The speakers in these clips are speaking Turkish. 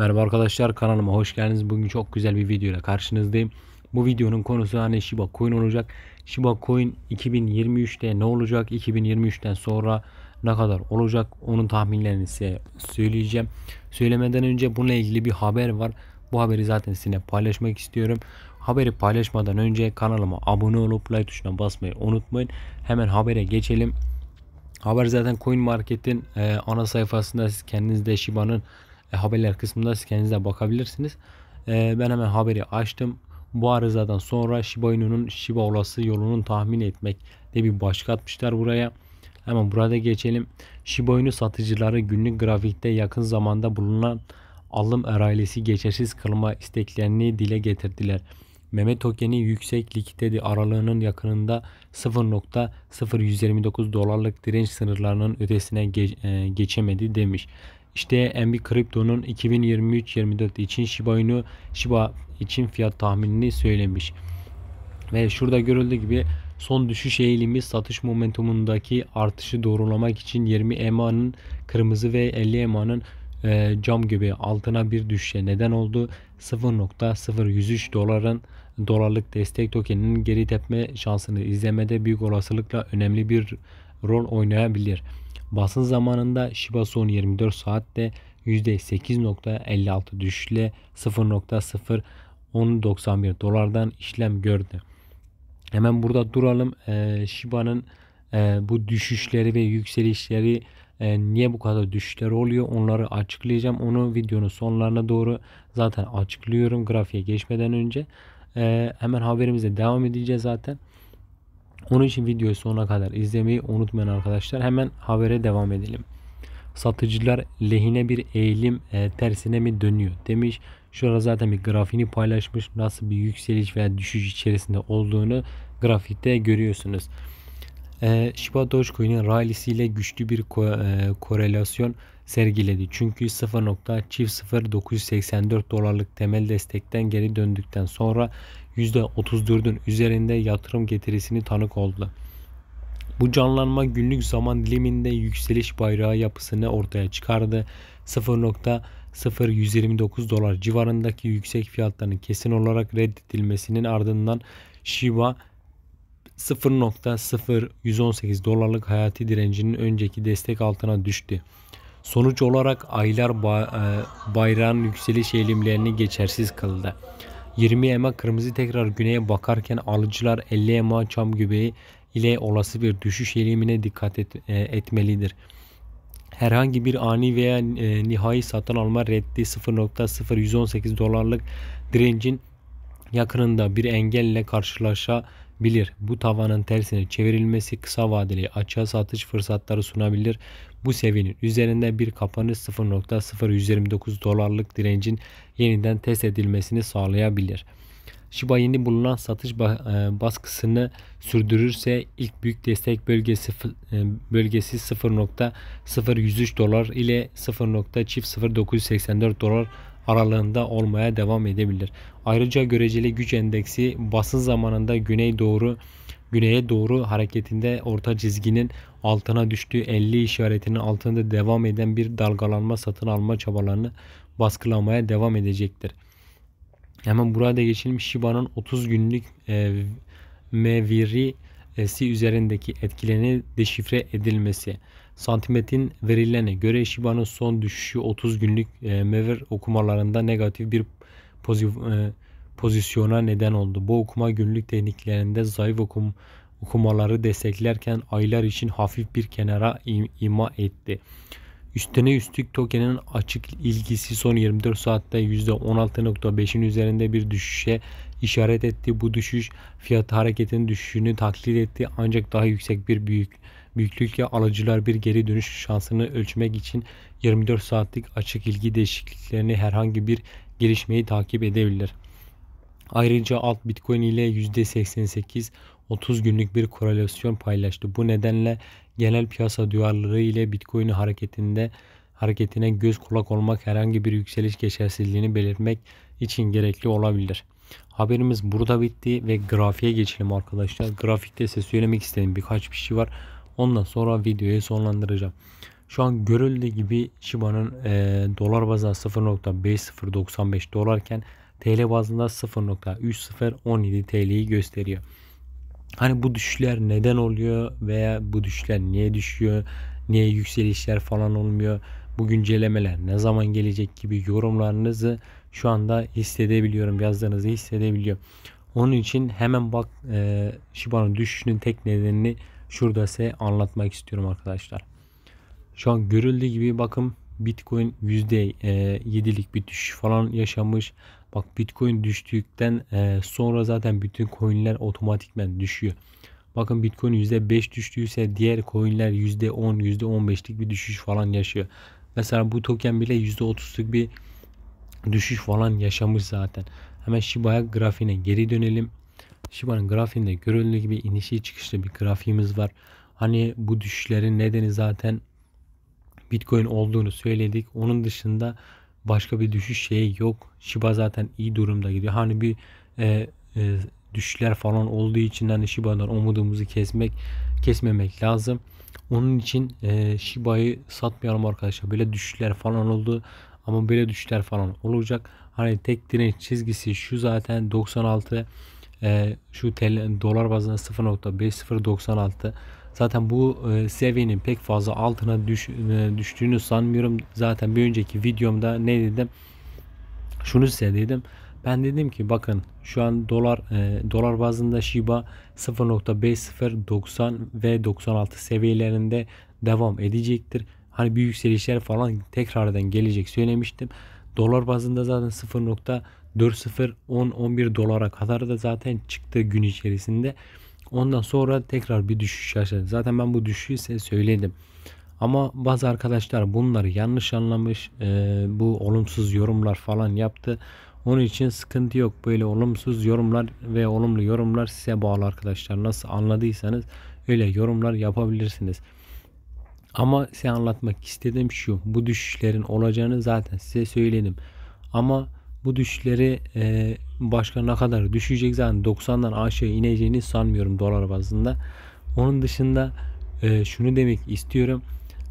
Merhaba arkadaşlar kanalıma hoş geldiniz. Bugün çok güzel bir video ile karşınızdayım. Bu videonun konusu hani Shiba Coin olacak. Shiba Coin 2023'te ne olacak? 2023'ten sonra ne kadar olacak? Onun tahminlerini size söyleyeceğim. Söylemeden önce bununla ilgili bir haber var. Bu haberi zaten sizinle paylaşmak istiyorum. Haberi paylaşmadan önce kanalıma abone olup like tuşuna basmayı unutmayın. Hemen habere geçelim. Haber zaten Coin Market'in e, ana sayfasında siz kendiniz de Shiba'nın e, haberler kısmında siz kendinize bakabilirsiniz. E, ben hemen haberi açtım. Bu arızadan sonra Shiba Inu'nun Shiba olası yolunun tahmin etmek de bir başlık atmışlar buraya. Hemen burada geçelim. Shiba Inu satıcıları günlük grafikte yakın zamanda bulunan alım eralesi geçersiz kılma isteklerini dile getirdiler. Mehmet Token'i yüksek likidite aralığının yakınında 0.0129 dolarlık direnç sınırlarının ötesine geç, e, geçemedi demiş. İşte MB Crypto'nun 2023-24 için Shiba Inu Shiba için fiyat tahminini söylemiş. Ve şurada görüldüğü gibi son düşüş eğilimi satış momentumundaki artışı doğrulamak için 20 EMA'nın kırmızı ve 50 EMA'nın e, cam gibi altına bir düşüşe neden oldu. 0.013 doların dolarlık destek tokeninin geri tepme şansını izlemede büyük olasılıkla önemli bir rol oynayabilir. Basın zamanında Shiba son 24 saatte %8.56 düşüşle 0.0191 dolardan işlem gördü. Hemen burada duralım. Ee, Shiba'nın e, bu düşüşleri ve yükselişleri e, niye bu kadar düşüşler oluyor onları açıklayacağım. Onu videonun sonlarına doğru zaten açıklıyorum grafiğe geçmeden önce. E, hemen haberimize devam edeceğiz zaten. Onun için videoyu sonuna kadar izlemeyi unutmayın arkadaşlar. Hemen habere devam edelim. Satıcılar lehine bir eğilim e, tersine mi dönüyor demiş. Şurada zaten bir grafiğini paylaşmış. Nasıl bir yükseliş veya düşüş içerisinde olduğunu grafikte görüyorsunuz. E, Shiba Dogecoin'in rallisiyle güçlü bir ko e, korelasyon sergiledi. Çünkü 0.0984 dolarlık temel destekten geri döndükten sonra %34'ün üzerinde yatırım getirisini tanık oldu. Bu canlanma günlük zaman diliminde yükseliş bayrağı yapısını ortaya çıkardı. 0.0129 dolar civarındaki yüksek fiyatların kesin olarak reddedilmesinin ardından Shiba 0.0118 dolarlık hayati direncinin önceki destek altına düştü. Sonuç olarak aylar e, bayrağın yükseliş eğilimlerini geçersiz kıldı. 20 ema kırmızı tekrar güneye bakarken alıcılar 50 ema çam göbeği ile olası bir düşüş eğilimine dikkat et, e, etmelidir. Herhangi bir ani veya e, nihai satın alma reddi 0.0118 dolarlık direncin yakınında bir engelle karşılaşa bilir. Bu tavanın tersine çevrilmesi kısa vadeli açığa satış fırsatları sunabilir. Bu seviyenin üzerinde bir kapanış 0.0129 dolarlık direncin yeniden test edilmesini sağlayabilir. Shiba Inu bulunan satış e, baskısını sürdürürse ilk büyük destek bölgesi e, bölgesi 0.003 dolar ile 0.0984 dolar aralığında olmaya devam edebilir. Ayrıca göreceli güç endeksi basın zamanında güney doğru güneye doğru hareketinde orta çizginin altına düştüğü 50 işaretinin altında devam eden bir dalgalanma satın alma çabalarını baskılamaya devam edecektir. Hemen burada geçelim Shiba'nın 30 günlük e, meviri üzerindeki etkilerini deşifre edilmesi. Santimet'in verilene göre Shiba'nın son düşüşü 30 günlük e, Mever okumalarında negatif bir pozitif, e, pozisyona neden oldu. Bu okuma günlük tekniklerinde zayıf okum, okumaları desteklerken aylar için hafif bir kenara im, ima etti. Üstüne üstlük tokenin açık ilgisi son 24 saatte %16.5'in üzerinde bir düşüşe işaret etti. Bu düşüş fiyat hareketinin düşüşünü taklit etti ancak daha yüksek bir büyük büyüklükle alıcılar bir geri dönüş şansını ölçmek için 24 saatlik açık ilgi değişikliklerini herhangi bir gelişmeyi takip edebilir. Ayrıca alt Bitcoin ile %88 30 günlük bir korelasyon paylaştı. Bu nedenle genel piyasa duyarlılığı ile Bitcoin hareketinde hareketine göz kulak olmak herhangi bir yükseliş geçersizliğini belirtmek için gerekli olabilir. Haberimiz burada bitti ve grafiğe geçelim arkadaşlar. Grafikte size söylemek istediğim birkaç bir şey var. Ondan sonra videoyu sonlandıracağım. Şu an görüldüğü gibi Shiba'nın e, dolar bazında 0.5095 dolarken TL bazında 0.3017 TL'yi gösteriyor. Hani bu düşüşler neden oluyor veya bu düşüşler niye düşüyor? Niye yükselişler falan olmuyor? Bu güncelemeler ne zaman gelecek gibi yorumlarınızı şu anda hissedebiliyorum. Yazdığınızı hissedebiliyorum. Onun için hemen bak e, Shiba'nın düşüşünün tek nedenini şurada size anlatmak istiyorum arkadaşlar. Şu an görüldüğü gibi bakın Bitcoin %7'lik e, bir düşüş falan yaşamış. Bak Bitcoin düştükten e, sonra zaten bütün coinler otomatikmen düşüyor. Bakın Bitcoin %5 düştüyse diğer coinler %10, %15'lik bir düşüş falan yaşıyor. Mesela bu token bile %30'luk bir düşüş falan yaşamış zaten. Hemen Shiba'ya grafiğine geri dönelim. Shiba'nın grafiğinde görüldüğü gibi inişi çıkışlı bir grafiğimiz var. Hani bu düşüşlerin nedeni zaten Bitcoin olduğunu söyledik. Onun dışında başka bir düşüş şeyi yok. Shiba zaten iyi durumda gidiyor. Hani bir e, e, düşüşler falan olduğu için hani Shiba'dan umudumuzu kesmek kesmemek lazım. Onun için e, Shiba'yı satmayalım arkadaşlar. Böyle düşüşler falan oldu ama böyle düşüşler falan olacak. Hani tek direnç çizgisi şu zaten 96 e, şu TL, dolar bazında 0.5096 zaten bu e, seviyenin pek fazla altına düş, e, düştüğünü sanmıyorum. Zaten bir önceki videomda ne dedim? Şunu size dedim. Ben dedim ki bakın şu an dolar e, dolar bazında Shiba 0.5090 ve 96 seviyelerinde devam edecektir. Hani büyük yükselişler falan tekrardan gelecek söylemiştim. Dolar bazında zaten 0. 4.0 10-11 dolara kadar da zaten çıktı gün içerisinde. Ondan sonra tekrar bir düşüş yaşadı. Zaten ben bu düşüşü size söyledim. Ama bazı arkadaşlar bunları yanlış anlamış. E, bu olumsuz yorumlar falan yaptı. Onun için sıkıntı yok. Böyle olumsuz yorumlar ve olumlu yorumlar size bağlı arkadaşlar. Nasıl anladıysanız öyle yorumlar yapabilirsiniz. Ama size anlatmak istediğim şu. Bu düşüşlerin olacağını zaten size söyledim. Ama bu düşüşleri e, başka ne kadar düşecek zaten 90'dan aşağı ineceğini sanmıyorum dolar bazında. Onun dışında e, şunu demek istiyorum.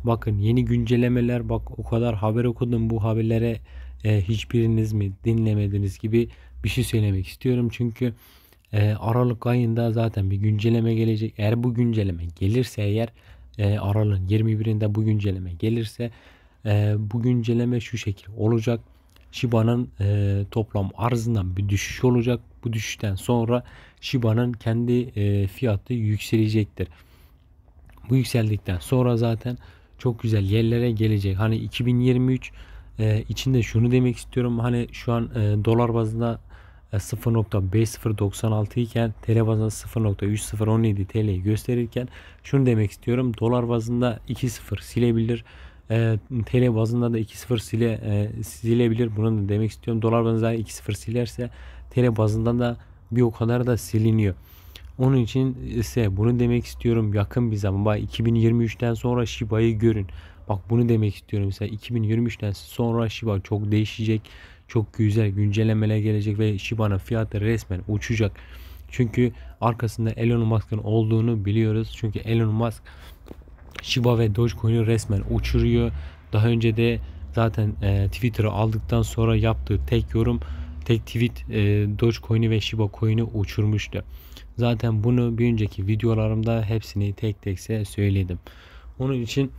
Bakın yeni güncellemeler bak o kadar haber okudum bu haberlere e, hiçbiriniz mi dinlemediniz gibi bir şey söylemek istiyorum. Çünkü e, Aralık ayında zaten bir güncelleme gelecek. Eğer bu güncelleme gelirse eğer e, Aralık'ın 21'inde bu güncelleme gelirse e, bu güncelleme şu şekil olacak. Shiba'nın e, toplam arzından bir düşüş olacak. Bu düşüşten sonra Shiba'nın kendi e, fiyatı yükselecektir. Bu yükseldikten sonra zaten çok güzel yerlere gelecek. Hani 2023 e, içinde şunu demek istiyorum. Hani şu an e, dolar bazında 0.5096 e, iken TL bazında 0.3017 TL gösterirken şunu demek istiyorum. Dolar bazında 2.0 silebilir. E, ee, TL bazında da 2.0 sile, e, silebilir. Bunu da demek istiyorum. Dolar bazında 2.0 silerse TL bazından da bir o kadar da siliniyor. Onun için ise bunu demek istiyorum yakın bir zaman. Bak 2023'ten sonra Shiba'yı görün. Bak bunu demek istiyorum. Mesela 2023'ten sonra Shiba çok değişecek. Çok güzel güncellemeler gelecek ve Shiba'nın fiyatı resmen uçacak. Çünkü arkasında Elon Musk'ın olduğunu biliyoruz. Çünkü Elon Musk Shiba ve Dogecoin'i resmen uçuruyor. Daha önce de zaten e, Twitter'ı aldıktan sonra yaptığı tek yorum tek tweet e, Dogecoin'i ve Shiba Coin'i uçurmuştu. Zaten bunu bir önceki videolarımda hepsini tek tekse söyledim. Onun için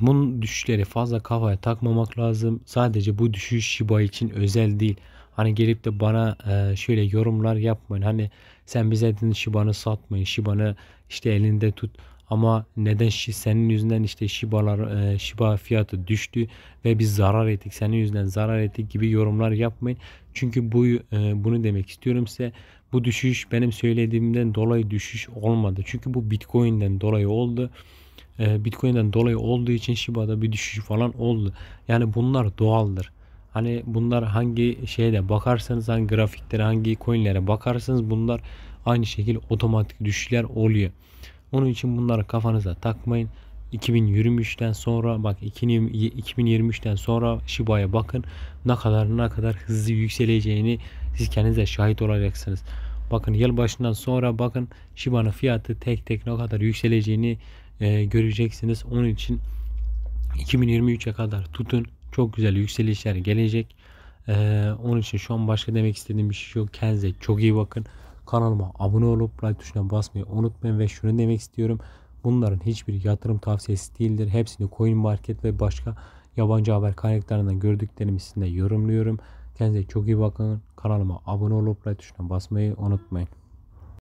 bunun düşüşleri fazla kafaya takmamak lazım. Sadece bu düşüş Shiba için özel değil. Hani gelip de bana e, şöyle yorumlar yapmayın. Hani sen bize dedin Shiba'nı satmayın. Shiba'nı işte elinde tut. Ama neden şi, senin yüzünden işte Shiba'lar e, Shiba fiyatı düştü ve biz zarar ettik. Senin yüzünden zarar ettik gibi yorumlar yapmayın. Çünkü bu e, bunu demek istiyorum size. Bu düşüş benim söylediğimden dolayı düşüş olmadı. Çünkü bu Bitcoin'den dolayı oldu. E, Bitcoin'den dolayı olduğu için Shiba'da bir düşüş falan oldu. Yani bunlar doğaldır. Hani bunlar hangi şeyde bakarsanız hangi grafiklere hangi coinlere bakarsanız bunlar aynı şekilde otomatik düşüşler oluyor. Onun için bunları kafanıza takmayın. 2023'ten sonra bak 2023'ten sonra Shiba'ya bakın ne kadar ne kadar hızlı yükseleceğini siz kendinize şahit olacaksınız. Bakın yıl başından sonra bakın Shiba'nın fiyatı tek tek ne kadar yükseleceğini e, göreceksiniz. Onun için 2023'e kadar tutun. Çok güzel yükselişler gelecek. E, onun için şu an başka demek istediğim bir şey yok. Kendinize çok iyi bakın. Kanalıma abone olup like tuşuna basmayı unutmayın ve şunu demek istiyorum. Bunların hiçbir yatırım tavsiyesi değildir. Hepsini coin market ve başka yabancı haber kaynaklarından gördüklerimi sizinle yorumluyorum. Kendinize çok iyi bakın. Kanalıma abone olup like tuşuna basmayı unutmayın.